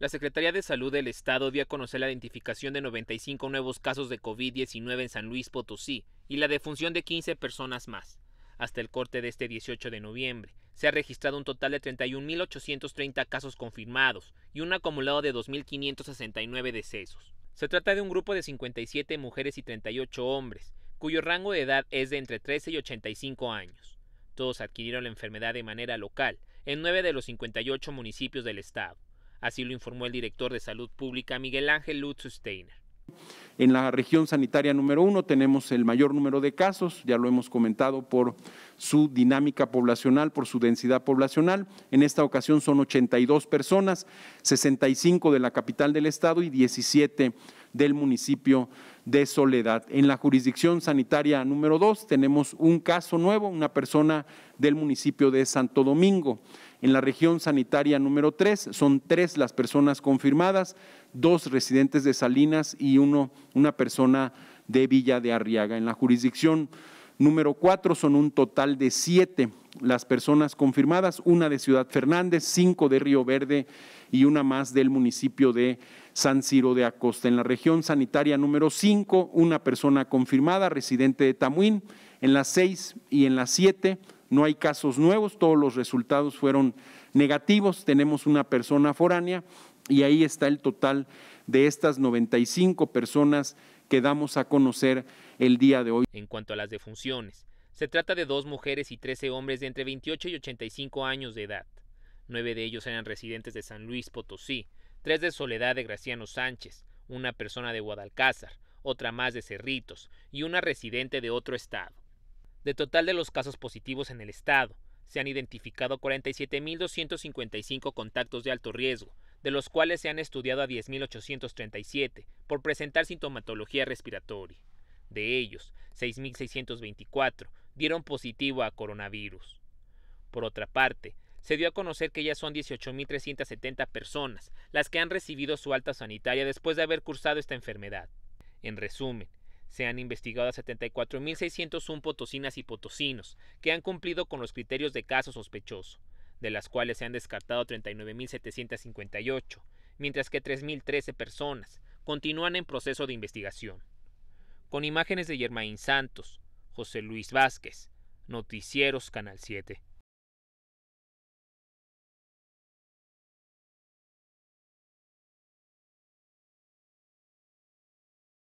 La Secretaría de Salud del Estado dio a conocer la identificación de 95 nuevos casos de COVID-19 en San Luis Potosí y la defunción de 15 personas más. Hasta el corte de este 18 de noviembre, se ha registrado un total de 31.830 casos confirmados y un acumulado de 2.569 decesos. Se trata de un grupo de 57 mujeres y 38 hombres, cuyo rango de edad es de entre 13 y 85 años. Todos adquirieron la enfermedad de manera local, en 9 de los 58 municipios del estado. Así lo informó el director de Salud Pública, Miguel Ángel Lutz Steiner. En la región sanitaria número uno tenemos el mayor número de casos, ya lo hemos comentado, por su dinámica poblacional, por su densidad poblacional. En esta ocasión son 82 personas, 65 de la capital del estado y 17 del municipio de Soledad. En la jurisdicción sanitaria número dos tenemos un caso nuevo, una persona del municipio de Santo Domingo. En la región sanitaria número 3 son tres las personas confirmadas, dos residentes de Salinas y uno, una persona de Villa de Arriaga. En la jurisdicción número 4 son un total de siete las personas confirmadas, una de Ciudad Fernández, cinco de Río Verde y una más del municipio de San Ciro de Acosta. En la región sanitaria número 5, una persona confirmada, residente de Tamuín. En las seis y en las 7, no hay casos nuevos, todos los resultados fueron negativos, tenemos una persona foránea y ahí está el total de estas 95 personas que damos a conocer el día de hoy. En cuanto a las defunciones, se trata de dos mujeres y 13 hombres de entre 28 y 85 años de edad. Nueve de ellos eran residentes de San Luis Potosí, tres de Soledad de Graciano Sánchez, una persona de Guadalcázar, otra más de Cerritos y una residente de otro estado. De total de los casos positivos en el estado, se han identificado 47.255 contactos de alto riesgo, de los cuales se han estudiado a 10.837 por presentar sintomatología respiratoria. De ellos, 6.624 dieron positivo a coronavirus. Por otra parte, se dio a conocer que ya son 18.370 personas las que han recibido su alta sanitaria después de haber cursado esta enfermedad. En resumen, se han investigado a 74.601 potosinas y potosinos que han cumplido con los criterios de caso sospechoso, de las cuales se han descartado 39.758, mientras que 3.013 personas continúan en proceso de investigación. Con imágenes de Germain Santos, José Luis Vázquez, Noticieros Canal 7.